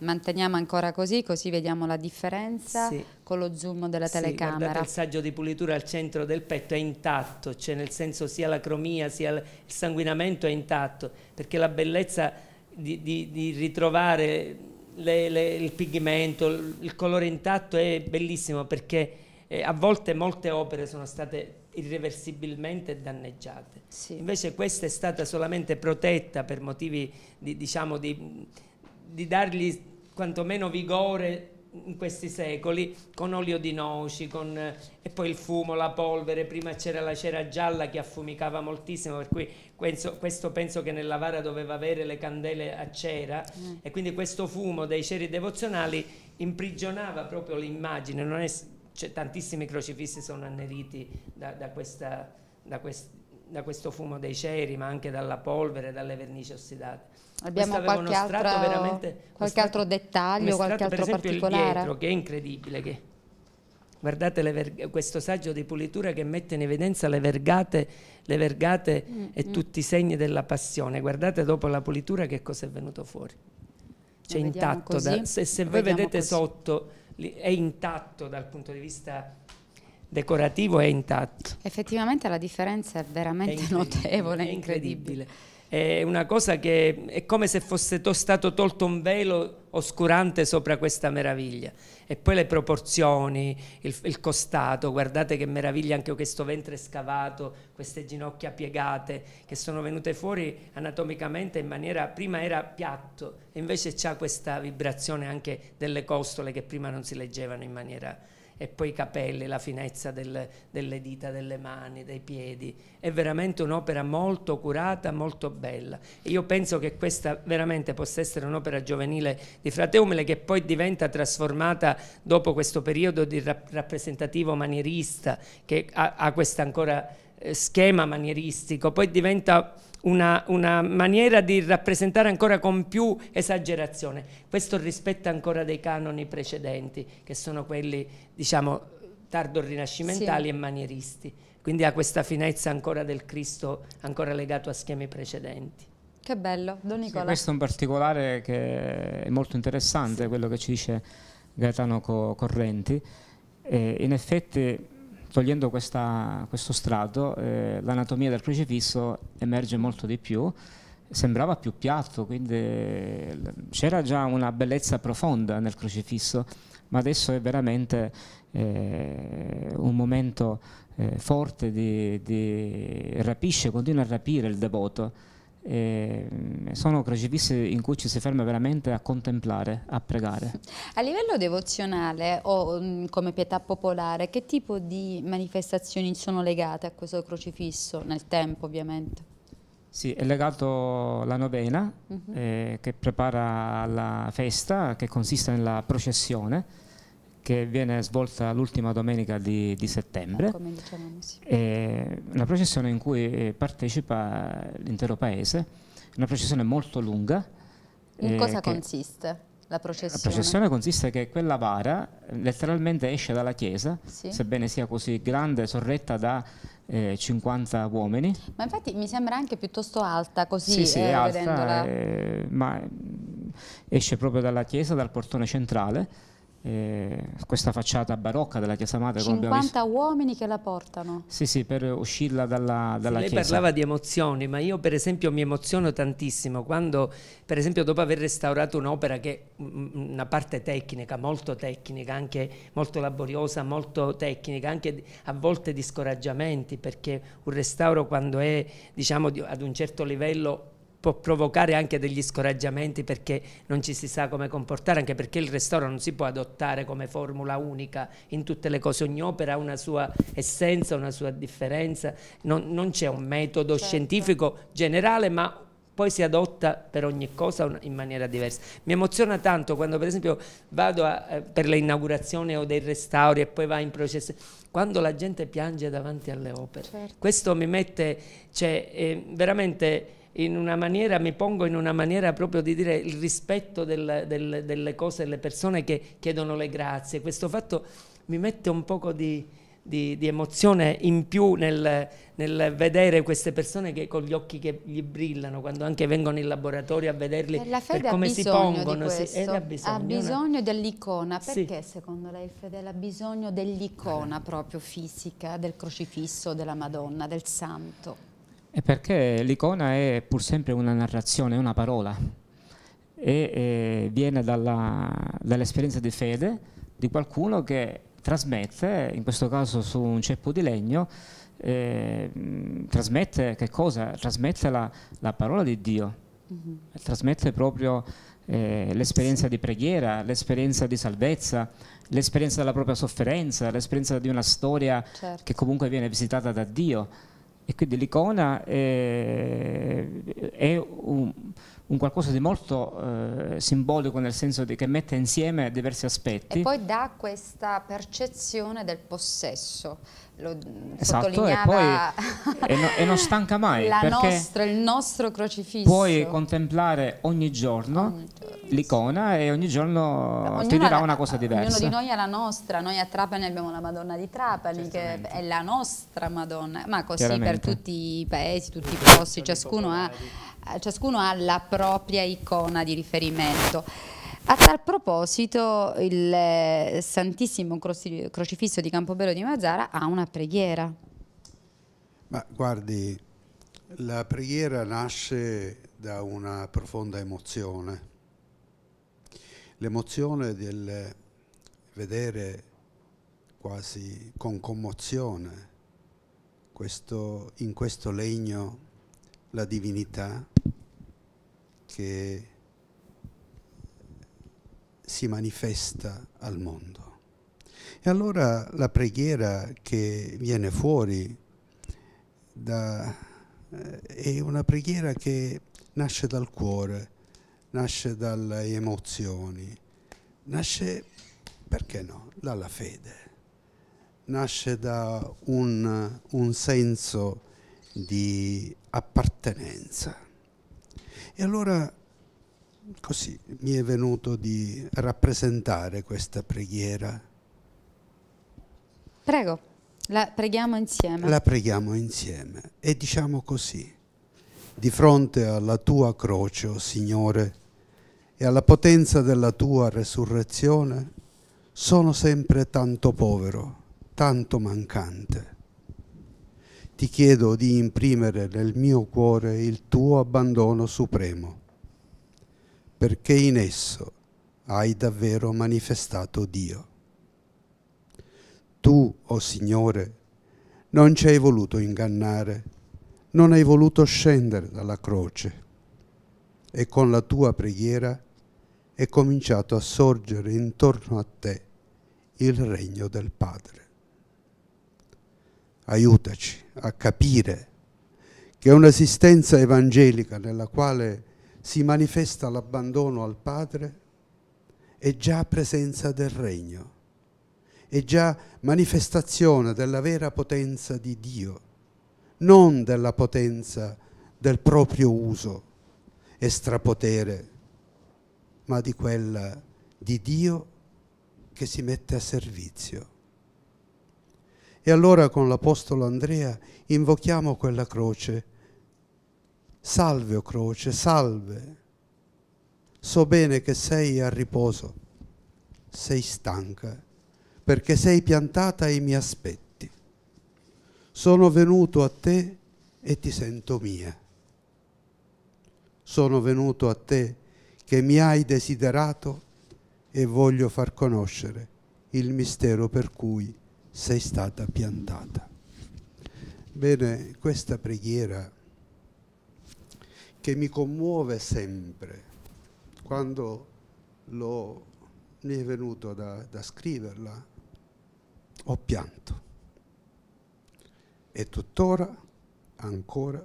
Manteniamo ancora così, così vediamo la differenza sì. con lo zoom della sì, telecamera. Guardate, il saggio di pulitura al centro del petto è intatto, cioè nel senso sia la cromia sia il sanguinamento è intatto, perché la bellezza di, di, di ritrovare le, le, il pigmento, il colore intatto è bellissimo perché eh, a volte molte opere sono state irreversibilmente danneggiate. Sì. Invece questa è stata solamente protetta per motivi di, diciamo, di di dargli quantomeno vigore in questi secoli con olio di noci con, eh, e poi il fumo, la polvere prima c'era la cera gialla che affumicava moltissimo per cui questo, questo penso che nella Vara doveva avere le candele a cera mm. e quindi questo fumo dei ceri devozionali imprigionava proprio l'immagine non è, cioè, tantissimi crocifissi sono anneriti da, da, questa, da quest, da questo fumo dei ceri, ma anche dalla polvere, dalle vernici ossidate. Abbiamo qualche, altro, qualche altro dettaglio, qualche altro per particolare? Dietro, che è incredibile, che guardate questo saggio di pulitura che mette in evidenza le vergate, le vergate mm, e mm. tutti i segni della passione. Guardate dopo la pulitura che cosa è venuto fuori. Cioè intatto, da, se, se voi vedete così. sotto è intatto dal punto di vista decorativo è intatto. Effettivamente la differenza è veramente è notevole, è incredibile. È una cosa che è come se fosse to stato tolto un velo oscurante sopra questa meraviglia. E poi le proporzioni, il, il costato, guardate che meraviglia anche questo ventre scavato, queste ginocchia piegate che sono venute fuori anatomicamente in maniera, prima era piatto, e invece c'è questa vibrazione anche delle costole che prima non si leggevano in maniera e poi i capelli, la finezza del, delle dita, delle mani, dei piedi. È veramente un'opera molto curata, molto bella. E io penso che questa veramente possa essere un'opera giovanile di Frateumile che poi diventa trasformata dopo questo periodo di rap rappresentativo manierista che ha, ha questo ancora eh, schema manieristico, poi diventa una, una, maniera di rappresentare ancora con più esagerazione. Questo rispetta ancora dei canoni precedenti, che sono quelli, diciamo, tardo rinascimentali sì. e manieristi. Quindi ha questa finezza ancora del Cristo, ancora legato a schemi precedenti. Che bello, Don Nicola. Sì, questo è un particolare che è molto interessante, sì. quello che ci dice Gaetano Correnti. Eh, in effetti togliendo questa, questo strato, eh, l'anatomia del crocifisso emerge molto di più, sembrava più piatto, quindi eh, c'era già una bellezza profonda nel crocifisso, ma adesso è veramente eh, un momento eh, forte, di, di rapisce, continua a rapire il devoto eh, sono crocifissi in cui ci si ferma veramente a contemplare, a pregare. A livello devozionale o mm, come pietà popolare, che tipo di manifestazioni sono legate a questo crocifisso nel tempo ovviamente? Sì, è legato alla novena uh mhm. -huh. eh, che prepara la festa, che consiste nella processione che viene svolta l'ultima domenica di, di settembre. Ah, diciamo, sì. una processione in cui eh, partecipa l'intero paese, una processione molto lunga. In eh, cosa consiste? La processione. la processione. consiste che quella vara eh, letteralmente esce dalla chiesa, sì. sebbene sia così grande, sorretta da 50 uomini. Ma infatti mi sembra anche piuttosto alta così, sì, sì, eh, alta, eh, ma mm, esce proprio dalla chiesa, dal portone centrale eh, questa facciata barocca della Chiesa Madre. 50 uomini che la portano. Sì, sì, per uscirla dalla, dalla lei Chiesa. Lei parlava di emozioni, ma io per esempio mi emoziono tantissimo quando, per esempio, dopo aver restaurato un'opera che è mm, mm, una parte tecnica, molto tecnica, anche molto laboriosa, molto tecnica, anche a volte di scoraggiamenti, perché un restauro quando è, diciamo, ad un certo livello può provocare anche degli scoraggiamenti perché non ci si sa come comportare, anche perché il restauro non si può adottare come formula unica in tutte le cose, ogni opera ha una sua essenza, una sua differenza, non, non c'è un metodo certo. scientifico generale ma poi si adotta per ogni cosa in maniera diversa. Mi emoziona tanto quando per esempio vado a, eh, per le inaugurazioni o dei restauri e poi va in processo, quando la gente piange davanti alle opere. Certo. Questo mi mette, cioè, eh, veramente in una maniera, mi pongo in una maniera proprio di dire il rispetto del, del, delle cose, delle persone che chiedono le grazie. Questo fatto mi mette un poco di, di, di emozione in più nel, nel, vedere queste persone che con gli occhi che gli brillano, quando anche vengono in laboratorio a vederli, eh, la fede per come si pongono. Si, eh, ha bisogno, ha bisogno no? dell'icona. Perché sì. secondo lei il fedele ha bisogno dell'icona proprio fisica, del crocifisso, della Madonna, del santo? È perché l'icona è pur sempre una narrazione, una parola, e eh, viene dall'esperienza di fede di qualcuno che trasmette, in questo caso su un ceppo di legno, eh, trasmette che cosa? Trasmette la, la parola di Dio, mm -hmm. trasmette proprio eh, l'esperienza di preghiera, l'esperienza di salvezza, l'esperienza della propria sofferenza, l'esperienza di una storia certo. che comunque viene visitata da Dio e quindi l'icona è, eh, è un un qualcosa di molto eh, simbolico nel senso che mette insieme diversi aspetti. E poi dà questa percezione del possesso, lo mm, esatto, sottolineava... E, poi, e, e non stanca mai, nostra, il nostro crocifisso. Puoi contemplare ogni giorno, giorno l'icona e ogni giorno ti dirà la, una cosa diversa. Ognuno di noi ha la nostra, noi a Trapani abbiamo la Madonna di Trapani che è la nostra Madonna, ma così per tutti i paesi, tutti i posti, ciascuno ha... Eh, ciascuno ha la propria icona di riferimento. A tal proposito il eh, Santissimo Crocifisso di Campobello di Mazzara ha una preghiera. Ma guardi, la preghiera nasce da una profonda emozione. L'emozione del vedere quasi con commozione questo, in questo legno la divinità che si manifesta al mondo. E allora la preghiera che viene fuori da, eh, è una preghiera che nasce dal cuore, nasce dalle emozioni, nasce, perché no, dalla fede, nasce da un, un senso di appartenenza. E allora così mi è venuto di rappresentare questa preghiera. Prego, la preghiamo insieme. La preghiamo insieme e diciamo così, di fronte alla tua croce, oh Signore, e alla potenza della tua resurrezione, sono sempre tanto povero, tanto mancante ti chiedo di imprimere nel mio cuore il tuo abbandono supremo, perché in esso hai davvero manifestato Dio. Tu, o oh Signore, non ci hai voluto ingannare, non hai voluto scendere dalla croce e con la tua preghiera è cominciato a sorgere intorno a te il regno del Padre aiutaci a capire che un'esistenza evangelica nella quale si manifesta l'abbandono al Padre è già presenza del regno, è già manifestazione della vera potenza di Dio, non della potenza del proprio uso e strapotere, ma di quella di Dio che si mette a servizio. E allora con l'Apostolo Andrea invochiamo quella croce. Salve, o oh croce, salve. So bene che sei a riposo, sei stanca, perché sei piantata e mi aspetti. Sono venuto a te e ti sento mia. Sono venuto a te che mi hai desiderato e voglio far conoscere il mistero per cui sei stata piantata. Bene, questa preghiera che mi commuove sempre, quando l'ho, mi è venuto da, da scriverla, ho pianto e tuttora ancora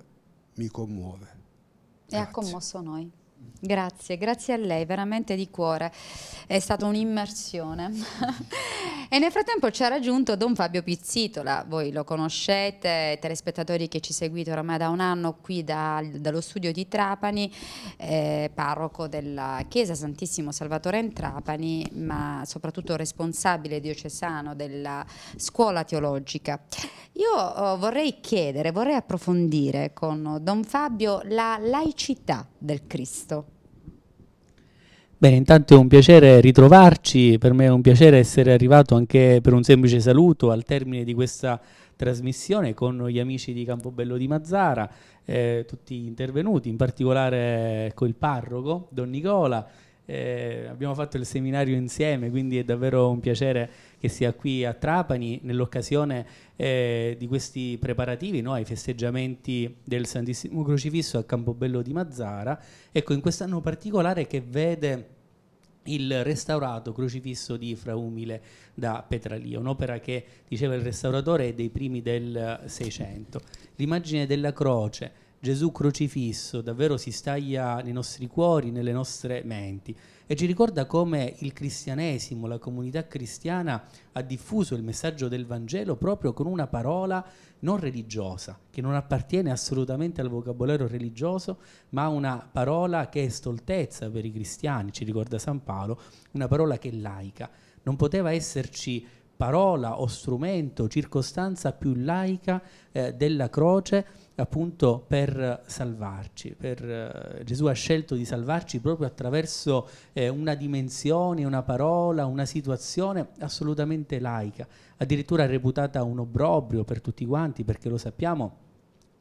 mi commuove. E ha commosso noi. Grazie, grazie a lei, veramente di cuore. È stata un'immersione. e nel frattempo ci ha raggiunto Don Fabio Pizzitola, voi lo conoscete, telespettatori che ci seguite oramai da un anno qui da, dallo studio di Trapani, eh, parroco della Chiesa Santissimo Salvatore in Trapani, ma soprattutto responsabile diocesano della scuola teologica. Io oh, vorrei chiedere, vorrei approfondire con Don Fabio la laicità del Cristo. Bene, intanto è un piacere ritrovarci, per me è un piacere essere arrivato anche per un semplice saluto al termine di questa trasmissione con gli amici di Campobello di Mazzara, eh, tutti intervenuti, in particolare col ecco, parroco Don Nicola. Eh, abbiamo fatto il seminario insieme, quindi è davvero un piacere che sia qui a Trapani nell'occasione eh, di questi preparativi no, ai festeggiamenti del Santissimo Crocifisso a Campobello di Mazzara. Ecco, in quest'anno particolare che vede il restaurato crocifisso di Fra Umile da Petralia, un'opera che, diceva il restauratore, è dei primi del Seicento. L'immagine della croce, Gesù crocifisso, davvero si staglia nei nostri cuori, nelle nostre menti e ci ricorda come il cristianesimo, la comunità cristiana ha diffuso il messaggio del Vangelo proprio con una parola non religiosa, che non appartiene assolutamente al vocabolario religioso, ma una parola che è stoltezza per i cristiani, ci ricorda San Paolo, una parola che è laica. Non poteva esserci parola o strumento, circostanza più laica eh, della croce appunto per salvarci. Per, eh, Gesù ha scelto di salvarci proprio attraverso eh, una dimensione, una parola, una situazione assolutamente laica, addirittura reputata un obbrobrio per tutti quanti, perché lo sappiamo,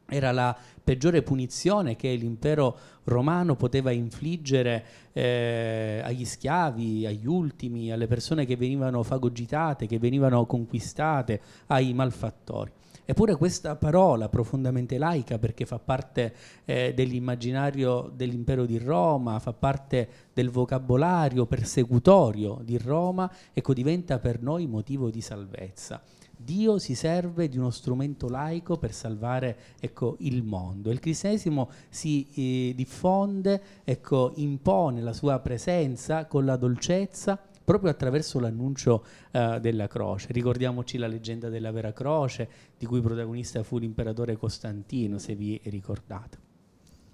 era la peggiore punizione che l'impero romano poteva infliggere eh, agli schiavi, agli ultimi, alle persone che venivano fagogitate, che venivano conquistate, ai malfattori. Eppure questa parola profondamente laica, perché fa parte eh, dell'immaginario dell'impero di Roma, fa parte del vocabolario persecutorio di Roma, ecco, diventa per noi motivo di salvezza. Dio si serve di uno strumento laico per salvare ecco, il mondo. Il cristianesimo si eh, diffonde, ecco, impone la sua presenza con la dolcezza, proprio attraverso l'annuncio uh, della croce. Ricordiamoci la leggenda della vera croce, di cui protagonista fu l'imperatore Costantino, se vi ricordate.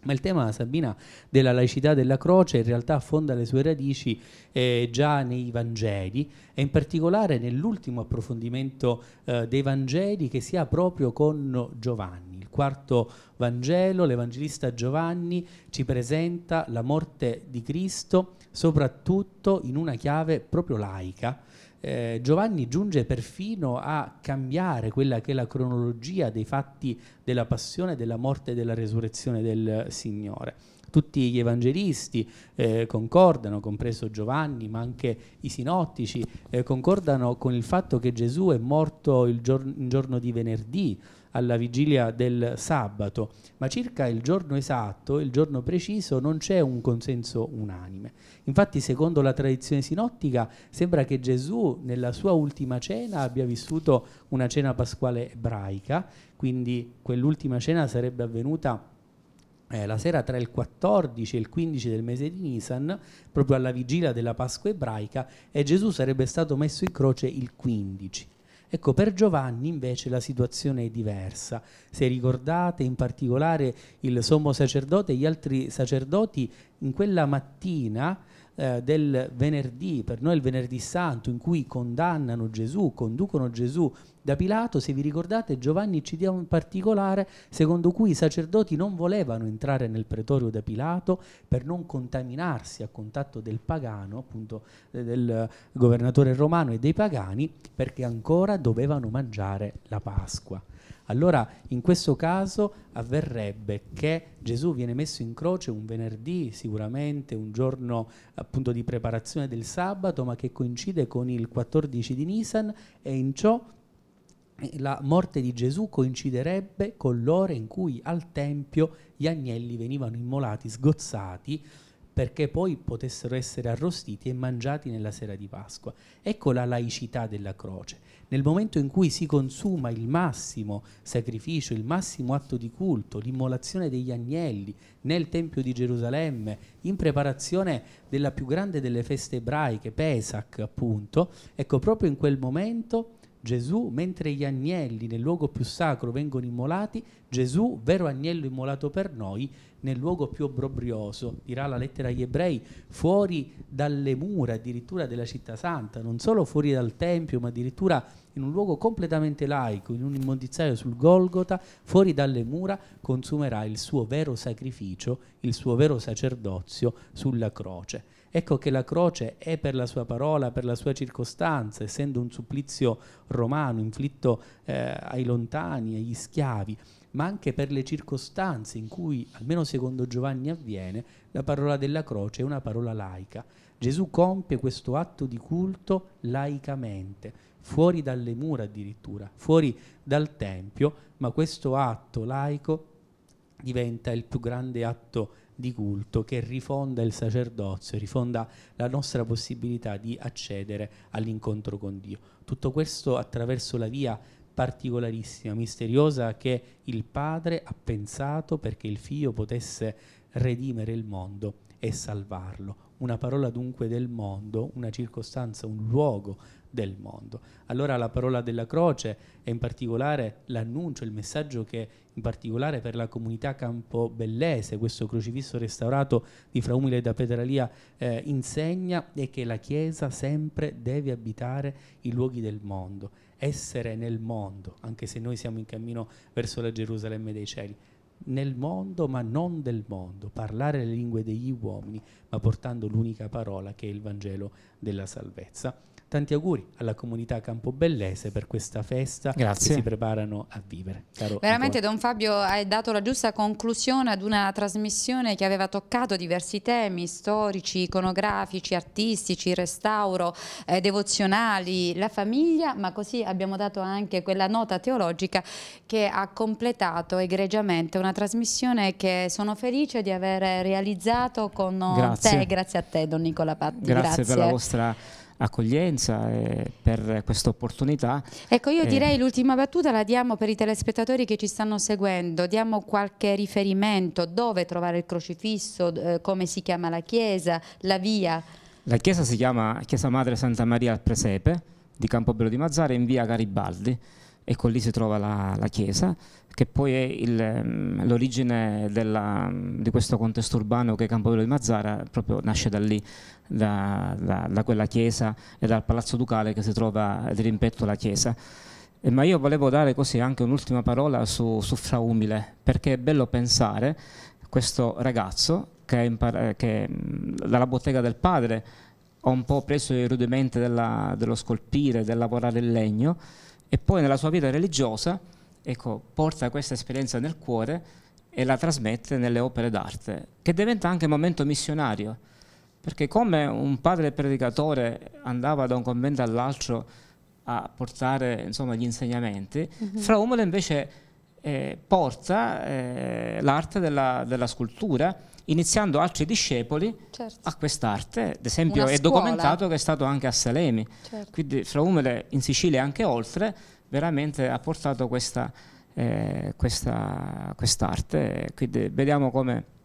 Ma il tema, Sabina, della laicità della croce in realtà affonda le sue radici eh, già nei Vangeli e in particolare nell'ultimo approfondimento eh, dei Vangeli che si ha proprio con Giovanni. Il quarto Vangelo, l'Evangelista Giovanni ci presenta la morte di Cristo soprattutto in una chiave proprio laica. Eh, Giovanni giunge perfino a cambiare quella che è la cronologia dei fatti della passione, della morte e della resurrezione del Signore. Tutti gli evangelisti eh, concordano, compreso Giovanni, ma anche i sinottici, eh, concordano con il fatto che Gesù è morto il giorno, il giorno di venerdì, alla vigilia del sabato, ma circa il giorno esatto, il giorno preciso, non c'è un consenso unanime. Infatti, secondo la tradizione sinottica, sembra che Gesù nella sua ultima cena abbia vissuto una cena pasquale ebraica, quindi quell'ultima cena sarebbe avvenuta eh, la sera tra il 14 e il 15 del mese di Nisan, proprio alla vigilia della Pasqua ebraica, e Gesù sarebbe stato messo in croce il 15. Ecco, per Giovanni invece la situazione è diversa. Se ricordate in particolare il sommo sacerdote e gli altri sacerdoti, in quella mattina eh, del venerdì, per noi il venerdì santo, in cui condannano Gesù, conducono Gesù da Pilato, se vi ricordate Giovanni ci dia un particolare secondo cui i sacerdoti non volevano entrare nel pretorio da Pilato per non contaminarsi a contatto del pagano, appunto eh, del governatore romano e dei pagani, perché ancora dovevano mangiare la Pasqua. Allora in questo caso avverrebbe che Gesù viene messo in croce un venerdì, sicuramente un giorno appunto di preparazione del sabato, ma che coincide con il 14 di Nisan e in ciò eh, la morte di Gesù coinciderebbe con l'ora in cui al Tempio gli agnelli venivano immolati, sgozzati, perché poi potessero essere arrostiti e mangiati nella sera di Pasqua. Ecco la laicità della croce. Nel momento in cui si consuma il massimo sacrificio, il massimo atto di culto, l'immolazione degli agnelli nel Tempio di Gerusalemme, in preparazione della più grande delle feste ebraiche, Pesach appunto, ecco proprio in quel momento Gesù, mentre gli agnelli nel luogo più sacro vengono immolati, Gesù, vero agnello immolato per noi, nel luogo più obbrobrioso, dirà la lettera agli ebrei, fuori dalle mura addirittura della città santa, non solo fuori dal Tempio, ma addirittura in un luogo completamente laico, in un immondiziario sul Golgota, fuori dalle mura, consumerà il suo vero sacrificio, il suo vero sacerdozio sulla croce. Ecco che la croce è per la sua parola, per la sua circostanza, essendo un supplizio romano inflitto eh, ai lontani, agli schiavi, ma anche per le circostanze in cui, almeno secondo Giovanni avviene, la parola della croce è una parola laica. Gesù compie questo atto di culto laicamente, fuori dalle mura addirittura, fuori dal Tempio, ma questo atto laico diventa il più grande atto di culto che rifonda il sacerdozio, rifonda la nostra possibilità di accedere all'incontro con Dio. Tutto questo attraverso la via particolarissima, misteriosa che il Padre ha pensato perché il Figlio potesse redimere il mondo e salvarlo. Una parola dunque del mondo, una circostanza, un luogo del mondo. Allora la parola della croce e in particolare l'annuncio, il messaggio che in particolare per la comunità campobellese questo crocifisso restaurato di Fra Umile da Pedralia eh, insegna è che la Chiesa sempre deve abitare i luoghi del mondo, essere nel mondo, anche se noi siamo in cammino verso la Gerusalemme dei cieli nel mondo ma non del mondo, parlare le lingue degli uomini, ma portando l'unica parola che è il Vangelo della salvezza. Tanti auguri alla comunità Campobellese per questa festa Grazie. che si preparano a vivere. Caro Veramente Nicola. Don Fabio hai dato la giusta conclusione ad una trasmissione che aveva toccato diversi temi storici, iconografici, artistici, restauro, eh, devozionali, la famiglia, ma così abbiamo dato anche quella nota teologica che ha completato egregiamente una trasmissione che sono felice di aver realizzato con grazie. te. Grazie a te Don Nicola Patti. Grazie, grazie. per la vostra accoglienza e eh, per questa opportunità. Ecco, io eh. direi eh, l'ultima battuta la diamo per i telespettatori che ci stanno seguendo, diamo qualche riferimento, dove trovare il crocifisso, eh, come si chiama la chiesa, la via. La chiesa si chiama Chiesa Madre Santa Maria al Presepe di Campobello di Mazzara in via Garibaldi ecco lì si trova la, la chiesa, che poi è mm, l'origine mm, di questo contesto urbano che è Campovello di Mazzara, proprio nasce da lì, da, da, da quella chiesa e dal palazzo ducale che si trova di rimpetto la chiesa. Eh, ma io volevo dare così anche un'ultima parola su, su Fra Umile, perché è bello pensare questo ragazzo che, eh, che mm, dalla bottega del padre ha un po' preso i rudimenti della, dello scolpire, del lavorare il legno, e poi nella sua vita religiosa ecco, porta questa esperienza nel cuore e la trasmette nelle opere d'arte, che diventa anche momento missionario, perché come un padre predicatore andava da un convento all'altro a portare insomma, gli insegnamenti, mm-hmm. Fra invece eh, porta eh, l'arte della, della scultura, iniziando altri discepoli certo. a quest'arte. Ad esempio Una è scuola. documentato che è stato anche a Salemi, certo. quindi fra Umele in Sicilia e anche oltre, veramente ha portato questa, eh, questa, quest'arte. Quindi vediamo come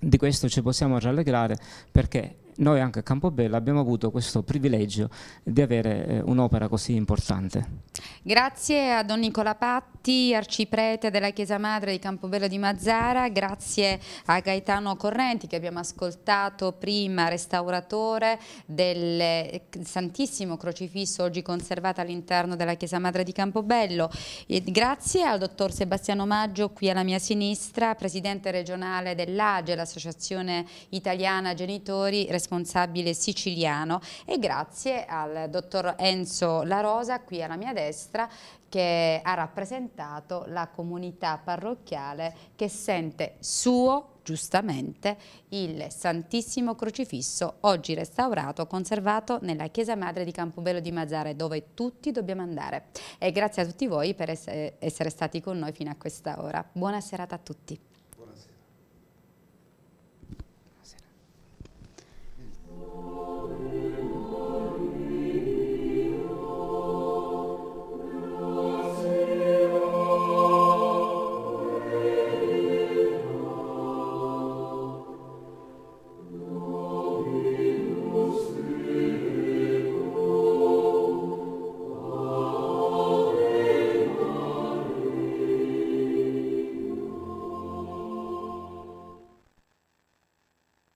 di questo ci possiamo rallegrare perché noi anche a Campobello abbiamo avuto questo privilegio di avere eh, un'opera così importante. Grazie a Don Nicola Patti, arciprete della Chiesa Madre di Campobello di Mazzara, grazie a Gaetano Correnti che abbiamo ascoltato prima, restauratore del eh, Santissimo Crocifisso oggi conservato all'interno della Chiesa Madre di Campobello, e grazie al dottor Sebastiano Maggio qui alla mia sinistra, presidente regionale dell'AGE, l'Associazione Italiana Genitori, restauratore responsabile siciliano e grazie al dottor Enzo La Rosa qui alla mia destra che ha rappresentato la comunità parrocchiale che sente suo giustamente il Santissimo Crocifisso, oggi restaurato, conservato nella Chiesa Madre di Campobello di Mazzare, dove tutti dobbiamo andare. E grazie a tutti voi per essere stati con noi fino a questa ora. Buona serata a tutti.